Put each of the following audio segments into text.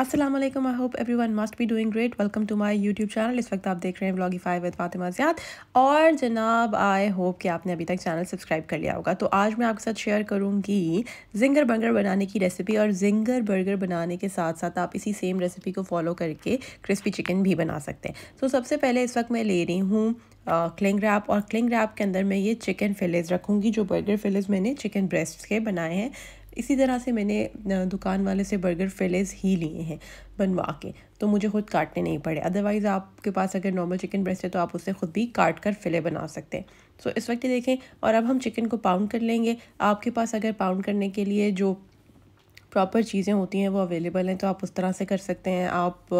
Aslam I hope everyone must be doing great welcome to my YouTube channel इस वक्त आप देख रहे हैं फाइव विद फातिमा ज़्याद और जनाब आई होप कि आपने अभी तक चैनल सब्सक्राइब कर लिया होगा तो आज मैं आपके साथ शेयर करूँगी जिंगर बर्गर बनाने की रेसिपी और जिंगर बर्गर बनाने के साथ साथ आप इसी सेम रेसिपी को फॉलो करके क्रिस्पी चिकन भी बना सकते हैं तो सबसे पहले इस वक्त मैं ले रही हूँ क्लिंग रैप और क्लिंग रैप के अंदर मैं ये चिकन फिलेज रखूँगी जो बर्गर फिलेज मैंने चिकन ब्रेस्ट के बनाए हैं इसी तरह से मैंने दुकान वाले से बर्गर फिलेज़ ही लिए हैं बनवा के तो मुझे खुद काटने नहीं पड़े अदरवाइज़ आपके पास अगर नॉर्मल चिकन ब्रेस्ट है तो आप उसे खुद भी काट कर फिले बना सकते हैं सो so, इस वक्त ये देखें और अब हम चिकन को पाउंड कर लेंगे आपके पास अगर पाउंड करने के लिए जो प्रॉपर चीज़ें होती हैं वो अवेलेबल हैं तो आप उस तरह से कर सकते हैं आप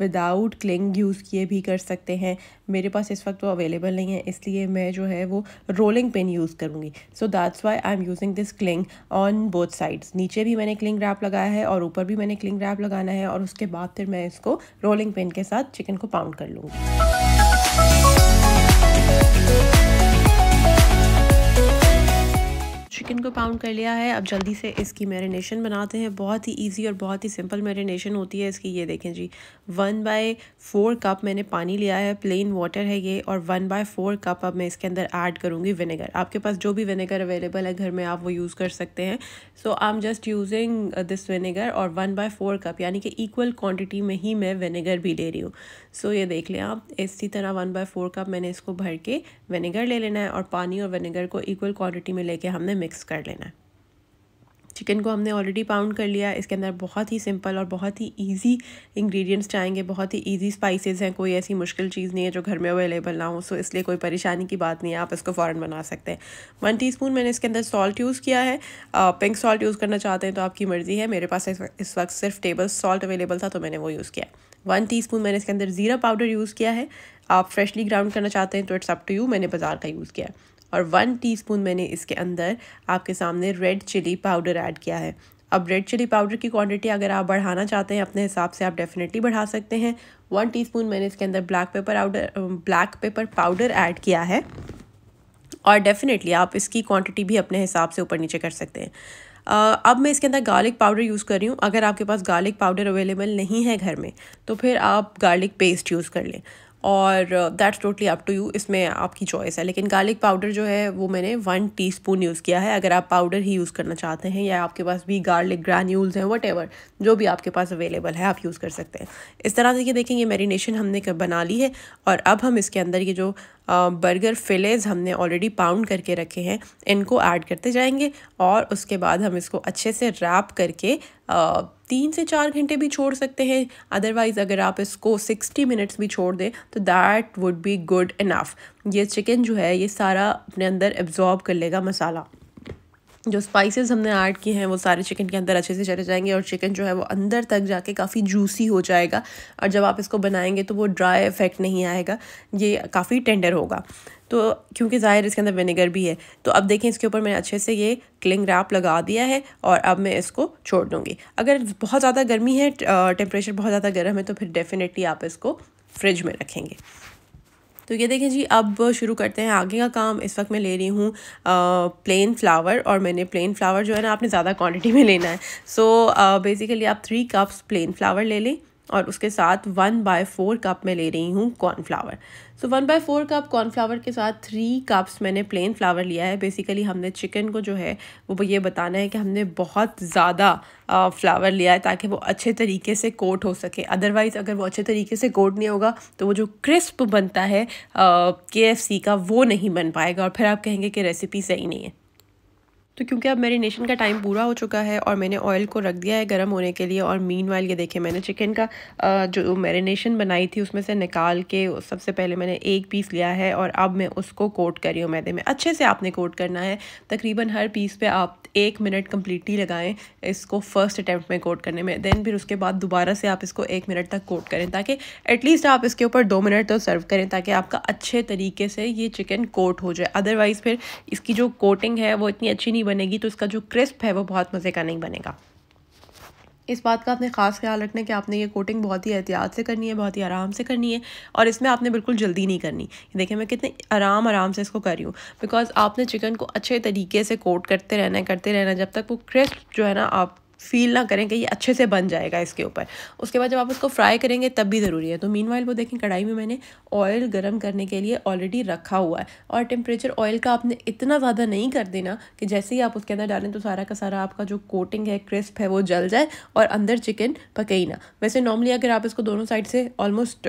विदाउट क्लिंग यूज़ किए भी कर सकते हैं मेरे पास इस वक्त वो अवेलेबल नहीं है इसलिए मैं जो है वो रोलिंग पिन यूज़ करूँगी so that's why I am using this cling on both sides नीचे भी मैंने क्लिंग रैप लगाया है और ऊपर भी मैंने क्लिंग रैप लगाना है और उसके बाद फिर मैं इसको रोलिंग पिन के साथ चिकन को पाउंड कर लूँगी चिकन को पाउंड कर लिया है अब जल्दी से इसकी मैरिनेशन बनाते हैं बहुत ही इजी और बहुत ही सिंपल मैरिनेशन होती है इसकी ये देखें जी वन बाय फोर कप मैंने पानी लिया है प्लेन वाटर है ये और वन बाय फोर कप अब मैं इसके अंदर ऐड करूँगी विनेगर आपके पास जो भी विनेगर अवेलेबल है घर में आप वो यूज़ कर सकते हैं so I am just using this vinegar और वन बाय फोर कप यानी कि इक्वल क्वान्टिटी में ही मैं विनेगर भी ले रही हूँ सो ये देख लें आप इसी तरह वन बाय फोर कप मैंने इसको भर के विनेगर ले लेना है और पानी और विनेगर को इक्वल क्वान्टिटी में लेके हमने मिक्स कर लेना है चिकन को हमने ऑलरेडी पाउंड कर लिया इसके अंदर बहुत ही सिंपल और बहुत ही इजी इंग्रेडिएंट्स चाहेंगे बहुत ही इजी स्पाइसेस हैं कोई ऐसी मुश्किल चीज़ नहीं है जो घर में अवेलेबल ना हो सो इसलिए कोई परेशानी की बात नहीं है आप इसको फ़ौरन बना सकते हैं वन टीस्पून मैंने इसके अंदर सॉल्ट यूज़ किया है पिंक सॉल्ट यूज़ करना चाहते हैं तो आपकी मर्ज़ी है मेरे पास इस वक्त सिर्फ टेबल सॉल्ट अवेलेबल था तो मैंने वो यूज़ किया वन टीस्पून मैंने इसके अंदर ज़ीरा पाउडर यूज़ किया है आप फ्रेशली ग्राउंड करना चाहते हैं तो इट्स अप टू यू मैंने बाज़ार का यूज़ किया है और वन टीस्पून मैंने इसके अंदर आपके सामने रेड चिली पाउडर ऐड किया है अब रेड चिली पाउडर की क्वांटिटी अगर आप बढ़ाना चाहते हैं अपने हिसाब से आप डेफिनेटली बढ़ा सकते हैं वन टीस्पून मैंने इसके अंदर black pepper powder black pepper powder add किया है और डेफिनेटली आप इसकी क्वांटिटी भी अपने हिसाब से ऊपर नीचे कर सकते हैं अब मैं इसके अंदर गार्लिक पाउडर यूज़ कर रही हूँ अगर आपके पास गार्लिक पाउडर अवेलेबल नहीं है घर में तो फिर आप गार्लिक पेस्ट यूज़ कर लें और that's totally up to you इसमें आपकी चॉइस है लेकिन गार्लिक पाउडर जो है वो मैंने वन टी यूज़ किया है अगर आप पाउडर ही यूज़ करना चाहते हैं या आपके पास भी गार्लिक ग्रैन्यूल्स हैं वट जो भी आपके पास अवेलेबल है आप यूज़ कर सकते हैं इस तरह से ये देखें ये मेरीनेशन हमने बना ली है और अब हम इसके अंदर ये जो बर्गर uh, फिलेज हमने ऑलरेडी पाउंड करके रखे हैं इनको ऐड करते जाएंगे और उसके बाद हम इसको अच्छे से रैप करके आ, uh, तीन से चार घंटे भी छोड़ सकते हैं अदरवाइज़ अगर आप इसको सिक्सटी मिनट्स भी छोड़ दें तो that would be good enough ये चिकन जो है ये सारा अपने अंदर एब्जॉर्ब कर लेगा मसाला जो स्पाइसेस हमने ऐड किए हैं वो सारे चिकन के अंदर अच्छे से चले जाएंगे और चिकन जो है वो अंदर तक जाके काफ़ी जूसी हो जाएगा और जब आप इसको बनाएंगे तो वो ड्राई इफेक्ट नहीं आएगा ये काफ़ी टेंडर होगा तो क्योंकि ज़ाहिर इसके अंदर विनेगर भी है तो अब देखें इसके ऊपर मैंने अच्छे से ये क्लिंग रैप लगा दिया है और अब मैं इसको छोड़ दूँगी अगर बहुत ज़्यादा गर्मी है टेम्परेचर बहुत ज़्यादा गर्म है तो फिर डेफिनेटली आप इसको फ्रिज में रखेंगे तो ये देखें जी अब शुरू करते हैं आगे का काम इस वक्त मैं ले रही हूँ प्लेन फ्लावर और मैंने प्लेन फ्लावर जो है ना आपने ज़्यादा क्वांटिटी में लेना है सो so, बेसिकली आप थ्री कप्स प्लेन फ्लावर ले लें और उसके साथ वन बाय फोर कप मैं ले रही हूँ cornflour so one by four cup cornflour के साथ थ्री कप्स मैंने प्लेन फ्लावर लिया है बेसिकली हमने चिकन को जो है वो ये बताना है कि हमने बहुत ज़्यादा फ्लावर लिया है ताकि वो अच्छे तरीके से कोट हो सके अदरवाइज़ अगर वो अच्छे तरीके से कोट नहीं होगा तो वो जो क्रिस्प बनता है के एफ़ सी का वो नहीं बन पाएगा और फिर आप कहेंगे कि रेसिपी सही नहीं है तो क्योंकि अब मेरीनेशन का टाइम पूरा हो चुका है और मैंने ऑयल को रख दिया है गर्म होने के लिए और मीन वाइल ये देखिए मैंने चिकन का जो मैरिनेशन बनाई थी उसमें से निकाल के सबसे पहले मैंने एक पीस लिया है और अब मैं उसको कोट कर रही हूँ मैदे में अच्छे से आपने कोट करना है तकरीबन हर पीस पर आप एक मिनट कम्प्लीटली लगाएं इसको फर्स्ट अटैम्प्ट में कोट करने में दैन फिर उसके बाद दोबारा से आप इसको एक मिनट तक कोट करें ताकि एटलीस्ट आप इसके ऊपर दो मिनट तो सर्व करें ताकि आपका अच्छे तरीके से ये चिकन कोट हो जाए अदरवाइज़ फिर इसकी जो कोटिंग है वो इतनी अच्छी नहीं नहीं बनेगी तो इसका जो क्रिस्प है वो बहुत मज़े का नहीं बनेगा इस बात का आपने ख़ास ख्याल रखना कि आपने ये कोटिंग बहुत ही एहतियात से करनी है बहुत ही आराम से करनी है और इसमें आपने बिल्कुल जल्दी नहीं करनी देखिए मैं कितने आराम आराम से इसको कर रही हूँ बिकॉज़ आपने चिकन को अच्छे तरीके से कोट करते रहना करते रहना जब तक वो क्रिस्प जो है ना आप फील ना करें कि ये अच्छे से बन जाएगा इसके ऊपर उसके बाद जब आप उसको फ्राई करेंगे तब भी ज़रूरी है तो मीन वो देखें कढ़ाई में मैंने ऑयल गर्म करने के लिए ऑलरेडी रखा हुआ है और टेम्परेचर ऑयल का आपने इतना ज़्यादा नहीं कर देना कि जैसे ही आप उसके अंदर डालें तो सारा का सारा आपका जो कोटिंग है क्रिस्प है वो जल जाए और अंदर चिकन पके ही ना वैसे नॉर्मली अगर आप इसको दोनों साइड से ऑलमोस्ट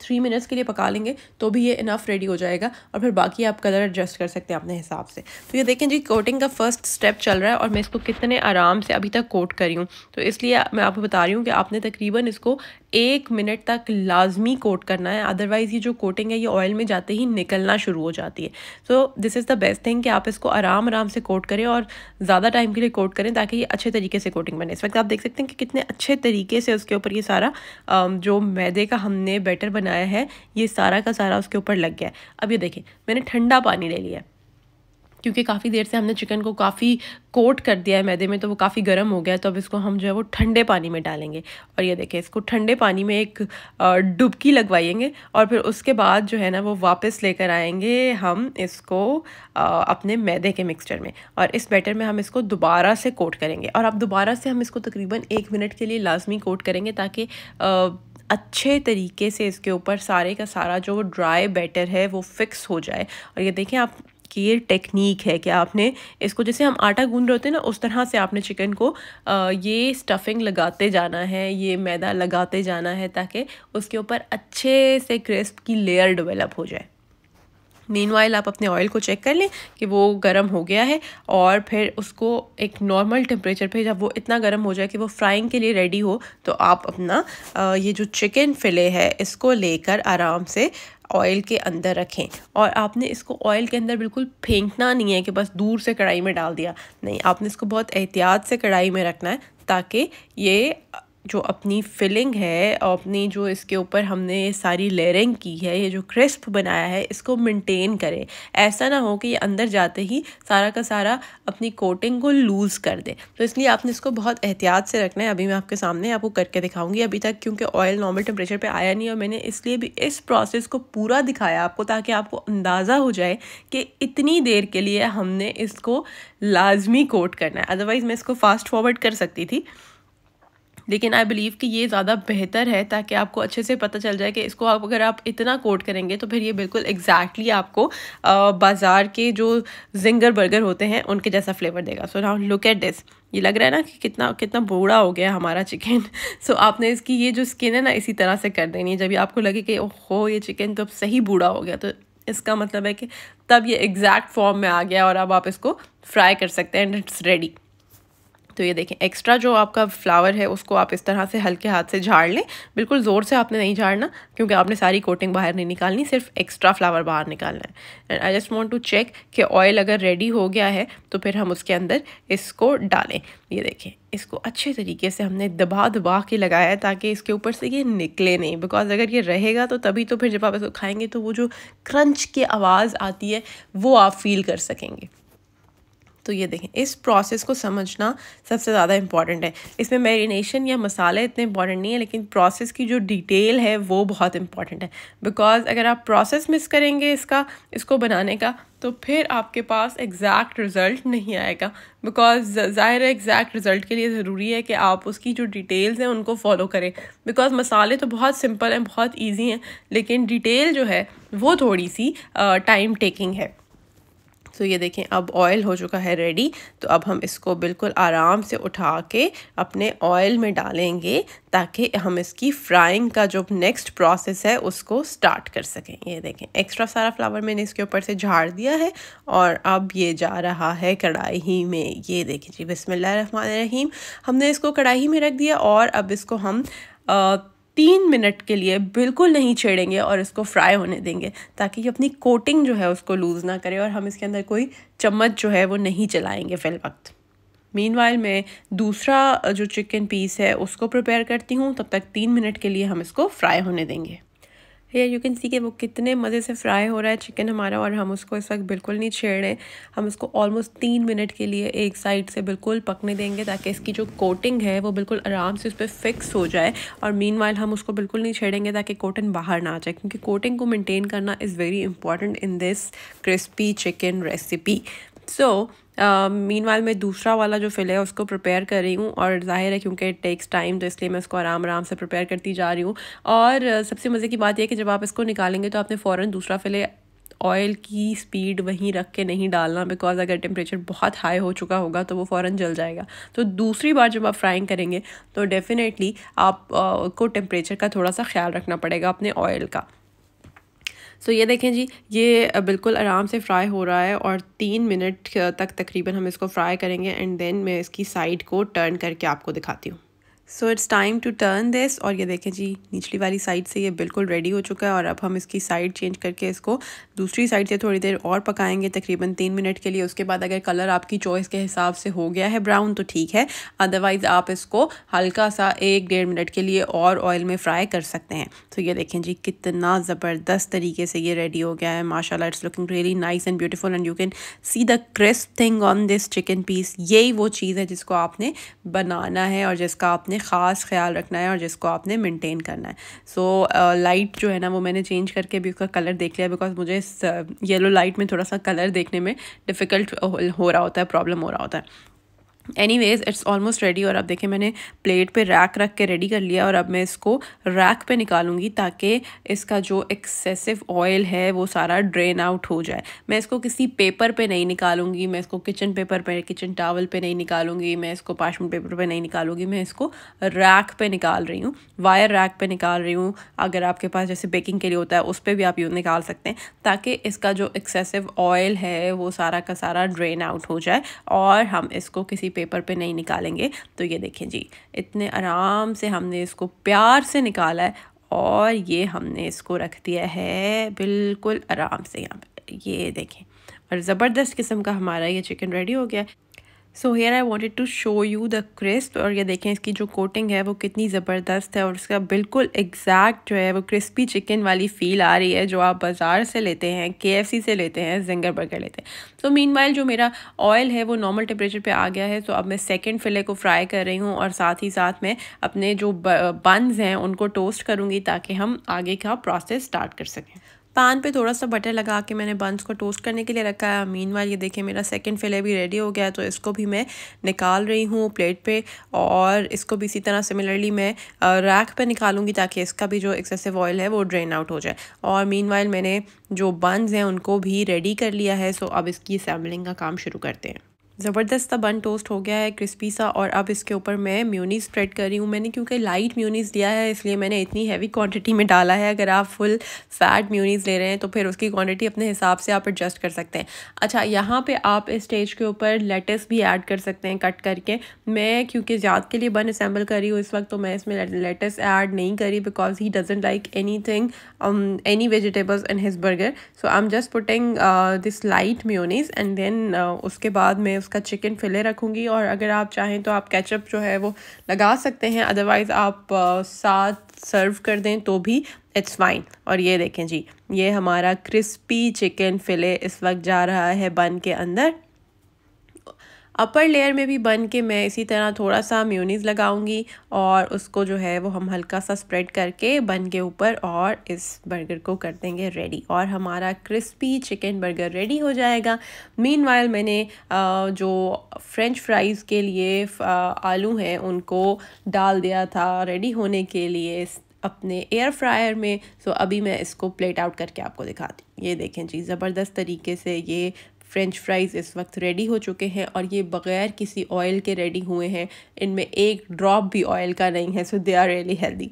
थ्री मिनट्स के लिए पका लेंगे तो भी ये इनफ रेडी हो जाएगा और फिर बाकी आप कलर एडजस्ट कर सकते हैं अपने हिसाब से तो ये देखें जी कोटिंग का फर्स्ट स्टेप चल रहा है और मैं इसको कितने आराम से अभी तक कोट करी हूँ तो इसलिए मैं आपको बता रही हूँ कि आपने तकरीबन इसको एक मिनट तक लाजमी कोट करना है अदरवाइज़ ये जो कोटिंग है ये ऑयल में जाते ही निकलना शुरू हो जाती है so this is the best thing कि आप इसको आराम आराम से कोट करें और ज़्यादा टाइम के लिए कोट करें ताकि ये अच्छे तरीके से कोटिंग बने इस वक्त आप देख सकते हैं कि कितने अच्छे तरीके से उसके ऊपर ये सारा जो मैदे का हमने बैटर बनाया है ये सारा का सारा उसके ऊपर लग गया है अब ये देखें मैंने ठंडा पानी ले लिया है क्योंकि काफ़ी देर से हमने चिकन को काफ़ी कोट कर दिया है मैदे में तो वो काफ़ी गर्म हो गया है तो अब इसको हम जो है वो ठंडे पानी में डालेंगे और ये देखें इसको ठंडे पानी में एक डुबकी लगवाएंगे और फिर उसके बाद जो है ना वो वापस लेकर आएंगे हम इसको अपने मैदे के मिक्सचर में और इस बैटर में हम इसको दोबारा से कोट करेंगे और अब दोबारा से हम इसको तकरीबन एक मिनट के लिए लाजमी कोट करेंगे ताकि अच्छे तरीके से इसके ऊपर सारे का सारा जो ड्राई बैटर है वो फिक्स हो जाए और ये देखें आप कि ये टेक्निक है कि आपने इसको जैसे हम आटा गूंद रहे होते हैं ना उस तरह से आपने चिकन को ये स्टफिंग लगाते जाना है ये मैदा लगाते जाना है ताकि उसके ऊपर अच्छे से क्रिस्प की लेयर डेवलप हो जाए मीन आप अपने ऑयल को चेक कर लें कि वो गर्म हो गया है और फिर उसको एक नॉर्मल टेम्परेचर पे जब वो इतना गर्म हो जाए कि वो फ्राइंग के लिए रेडी हो तो आप अपना ये जो चिकन फिले है इसको लेकर आराम से ऑयल के अंदर रखें और आपने इसको ऑयल के अंदर बिल्कुल फेंकना नहीं है कि बस दूर से कढ़ाई में डाल दिया नहीं आपने इसको बहुत एहतियात से कढ़ाई में रखना है ताकि ये जो अपनी फिलिंग है और अपनी जो इसके ऊपर हमने सारी लेयरिंग की है ये जो क्रिस्प बनाया है इसको मेंटेन करें ऐसा ना हो कि ये अंदर जाते ही सारा का सारा अपनी कोटिंग को लूज़ कर दे तो इसलिए आपने इसको बहुत एहतियात से रखना है अभी मैं आपके सामने आपको करके दिखाऊंगी अभी तक क्योंकि ऑयल नॉर्मल टेम्परेचर पर आया नहीं और मैंने इसलिए भी इस प्रोसेस को पूरा दिखाया आपको ताकि आपको अंदाज़ा हो जाए कि इतनी देर के लिए हमने इसको लाजमी कोट करना है अदरवाइज़ मैं इसको फास्ट फॉरवर्ड कर सकती थी लेकिन आई बिलीव कि ये ज़्यादा बेहतर है ताकि आपको अच्छे से पता चल जाए कि इसको आप अगर आप इतना कोट करेंगे तो फिर ये बिल्कुल एग्जैक्टली आपको बाज़ार के जो जिंगर बर्गर होते हैं उनके जैसा फ्लेवर देगा so now look at this ये लग रहा है ना कि कितना कितना बूढ़ा हो गया हमारा चिकन सो so, आपने इसकी ये जो स्किन है ना इसी तरह से कर देनी है जब आपको लगे कि ओहो ये चिकन तो अब सही बूढ़ा हो गया तो इसका मतलब है कि तब ये एग्जैक्ट फॉर्म में आ गया और अब आप इसको फ्राई कर सकते हैं एंड इट्स रेडी तो ये देखें एक्स्ट्रा जो आपका फ्लावर है उसको आप इस तरह से हल्के हाथ से झाड़ लें बिल्कुल ज़ोर से आपने नहीं झाड़ना क्योंकि आपने सारी कोटिंग बाहर नहीं निकालनी सिर्फ एक्स्ट्रा फ्लावर बाहर निकालना है and I just want to check कि ऑयल अगर रेडी हो गया है तो फिर हम उसके अंदर इसको डालें ये देखें इसको अच्छे तरीके से हमने दबा दबा के लगाया है ताकि इसके ऊपर से ये निकले नहीं बिकॉज अगर ये रहेगा तो तभी तो फिर जब आप इसको खाएंगे तो वो जो क्रंच की आवाज़ आती है वो आप फील कर सकेंगे तो ये देखें इस प्रोसेस को समझना सबसे ज़्यादा इंपॉर्टेंट है इसमें मैरिनेशन या मसाले इतने इंपॉर्टेंट नहीं है लेकिन प्रोसेस की जो डिटेल है वो बहुत इंपॉर्टेंट है बिकॉज अगर आप प्रोसेस मिस करेंगे इसका इसको बनाने का तो फिर आपके पास एग्जैक्ट रिज़ल्ट नहीं आएगा बिकॉज ज़ाहिर है एग्जैक्ट रिज़ल्ट के लिए ज़रूरी है कि आप उसकी जो डिटेल्स हैं उनको फॉलो करें बिकॉज मसाले तो बहुत सिंपल हैं बहुत ईजी हैं लेकिन डिटेल जो है वो थोड़ी सी टाइम टेकिंग है तो ये देखें अब ऑयल हो चुका है रेडी तो अब हम इसको बिल्कुल आराम से उठा के अपने ऑयल में डालेंगे ताकि हम इसकी फ्राइंग का जो नेक्स्ट प्रोसेस है उसको स्टार्ट कर सकें ये देखें एक्स्ट्रा सारा फ्लावर मैंने इसके ऊपर से झाड़ दिया है और अब ये जा रहा है कढ़ाई में ये देखें जी बसमीम रहीम हमने इसको कढ़ाई में रख दिया और अब इसको हम आ, तीन मिनट के लिए बिल्कुल नहीं छेड़ेंगे और इसको फ्राई होने देंगे ताकि ये अपनी कोटिंग जो है उसको लूज़ ना करे और हम इसके अंदर कोई चम्मच जो है वो नहीं चलाएँगे फिल वक्त मीन वाइल मैं दूसरा जो चिकन पीस है उसको प्रिपेयर करती हूँ तब तक तीन मिनट के लिए हम इसको फ्राई होने देंगे हेयर यू कैन सी कि वो कितने मज़े से फ्राई हो रहा है चिकन हमारा और हम उसको इस वक्त बिल्कुल नहीं छेड़ रहे हम उसको ऑलमोस्ट तीन मिनट के लिए एक साइड से बिल्कुल पकने देंगे ताकि इसकी जो कोटिंग है वो बिल्कुल आराम से उस पर फिक्स हो जाए और मीन हम उसको बिल्कुल नहीं छेड़ेंगे ताकि कोटन बाहर ना आ जाए क्योंकि कोटिंग को मेनटेन करना is very important in this crispy chicken recipe so mean uh, वाल मैं दूसरा वाला जो फिल है उसको प्रिपेयर कर रही हूँ और जाहिर है क्योंकि इट टेक्स टाइम तो इसलिए मैं इसको आराम आराम से प्रिपेयर करती जा रही हूँ और uh, सबसे मज़े की बात यह कि जब आप इसको निकालेंगे तो आपने फ़ौर दूसरा फिले ऑयल की स्पीड वहीं रख के नहीं डालना बिकॉज अगर टेम्परेचर बहुत हाई हो चुका होगा तो वो फ़ौरन जल जाएगा तो दूसरी बार जब आप फ्राइंग करेंगे तो डेफ़िनेटली आप uh, को टेम्परेचर का थोड़ा सा ख्याल रखना पड़ेगा अपने ऑयल का सो तो so, ये देखें जी ये बिल्कुल आराम से फ्राई हो रहा है और तीन मिनट तक तकरीबन हम इसको फ्राई करेंगे एंड देन मैं इसकी साइड को टर्न करके आपको दिखाती हूँ so it's time to turn this और ये देखें जी निचली वाली साइड से ये बिल्कुल रेडी हो चुका है और अब हम इसकी साइड चेंज करके इसको दूसरी साइड से थोड़ी देर और पकाएंगे तकरीबन तीन मिनट के लिए उसके बाद अगर कलर आपकी चॉइस के हिसाब से हो गया है ब्राउन तो ठीक है अदरवाइज़ आप इसको हल्का सा एक डेढ़ मिनट के लिए और ऑयल में फ्राई कर सकते हैं तो ये देखें जी कितना ज़बरदस्त तरीके से ये रेडी हो गया है माशाला it's looking really nice and beautiful and you can see the crisp thing on this chicken piece यही वो चीज़ है जिसको आपने बनाना है और जिसका आपने आपने ख़ास ख्याल रखना है और जिसको आपने मेंटेन करना है सो so, लाइट uh, जो है ना वो मैंने चेंज करके अभी उसका कलर देख लिया बिकॉज मुझे इस येलो लाइट में थोड़ा सा कलर देखने में डिफ़िकल्ट हो रहा होता है प्रॉब्लम हो रहा होता है anyways it's almost ready और अब देखिए मैंने प्लेट पे रैक रख के रेडी कर लिया और अब मैं इसको रैक पे निकालूंगी ताकि इसका जो एक्सेसिव ऑयल है वो सारा ड्रेन आउट हो जाए मैं इसको किसी पेपर पे नहीं निकालूंगी मैं इसको किचन पेपर पे किचन टावल पे नहीं निकालूंगी मैं इसको पार्शमेंट पेपर पे नहीं निकालूंगी मैं इसको रैक पे निकाल रही हूँ वायर रैक पे निकाल रही हूँ अगर आपके पास जैसे बेकिंग के लिए होता है उस पर भी आप यूँ निकाल सकते हैं ताकि इसका जो एक्सेसिव ऑयल है वो सारा का सारा ड्रेन आउट हो जाए और हम इसको किसी पेपर पे नहीं निकालेंगे तो ये देखें जी इतने आराम से हमने इसको प्यार से निकाला है और ये हमने इसको रख दिया है बिल्कुल आराम से यहाँ पर ये देखें और ज़बरदस्त किस्म का हमारा ये चिकन रेडी हो गया so here I wanted to show you the crisp और ये देखें इसकी जो कोटिंग है वो कितनी ज़बरदस्त है और इसका बिल्कुल एग्जैक्ट जो है वो क्रिस्पी चिकन वाली फ़ील आ रही है जो आप बाज़ार से लेते हैं के से लेते हैं जिंगर बर्गर लेते हैं तो मीन मीन जो मेरा ऑयल है वो नॉर्मल टेम्परेचर पर आ गया है तो अब मैं सेकेंड फिले को फ्राई कर रही हूँ और साथ ही साथ मैं अपने जो बंस हैं उनको टोस्ट करूँगी ताकि हम आगे का प्रोसेस स्टार्ट कर सकें पान पे थोड़ा सा बटर लगा के मैंने बंस को टोस्ट करने के लिए रखा है मीन वाल ये देखिए मेरा सेकंड फिले भी रेडी हो गया है तो इसको भी मैं निकाल रही हूँ प्लेट पे और इसको भी इसी तरह सिमिलरली मैं रैक पे निकालूंगी ताकि इसका भी जो एक्सेसिव ऑयल है वो ड्रेन आउट हो जाए और मीन मैंने जो बंस हैं उनको भी रेडी कर लिया है सो अब इसकी सैम्बलिंग का काम शुरू करते हैं ज़बरदस्त सा बन टोस्ट हो गया है क्रिस्पी सा और अब इसके ऊपर मैं म्यूनीस स्प्रेड कर रही हूँ मैंने क्योंकि लाइट म्यूनीस दिया है इसलिए मैंने इतनी हैवी क्वांटिटी में डाला है अगर आप फुल फैट म्यूनीस ले रहे हैं तो फिर उसकी क्वांटिटी अपने हिसाब से आप एडजस्ट कर सकते हैं अच्छा यहाँ पर आप इस स्टेज के ऊपर लेटस भी ऐड कर सकते हैं कट करके मैं क्योंकि ज़्यादा के लिए बन असम्बल कर रही हूँ इस वक्त तो मैं इसमें लेटस ऐड नहीं करी because he doesn't like anything any vegetables in his burger so I am just putting this light mayonnaise and then उसके बाद मैं इसका चिकन फिले रखूँगी और अगर आप चाहें तो आप केचप जो है वो लगा सकते हैं अदरवाइज़ आप साथ सर्व कर दें तो भी इट्स फाइन और ये देखें जी ये हमारा क्रिस्पी चिकन फिले इस वक्त जा रहा है बन के अंदर अपर लेयर में भी बन के मैं इसी तरह थोड़ा सा म्यूनीस लगाऊंगी और उसको जो है वो हम हल्का सा स्प्रेड करके बन के ऊपर और इस बर्गर को कर देंगे रेडी और हमारा क्रिस्पी चिकन बर्गर रेडी हो जाएगा मीन मैंने जो फ्रेंच फ्राइज़ के लिए आलू हैं उनको डाल दिया था रेडी होने के लिए अपने एयर फ्रायर में सो अभी मैं इसको प्लेट आउट करके आपको दिखाती हूँ ये देखें जी ज़बरदस्त तरीके से ये फ्रेंच फ्राइज़ इस वक्त रेडी हो चुके हैं और ये बग़ैर किसी ऑयल के रेडी हुए हैं इनमें एक ड्रॉप भी ऑयल का नहीं है so they are really healthy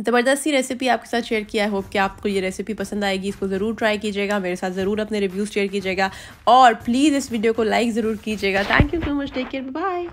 ज़बरदस्त सी रेसिपी आपके साथ शेयर किया है होप कि आपको ये रेसिपी पसंद आएगी इसको ज़रूर ट्राई कीजिएगा मेरे साथ ज़रूर अपने रिव्यूज़ शेयर कीजिएगा और प्लीज़ इस वीडियो को लाइक ज़रूर कीजिएगा thank you so much take care bye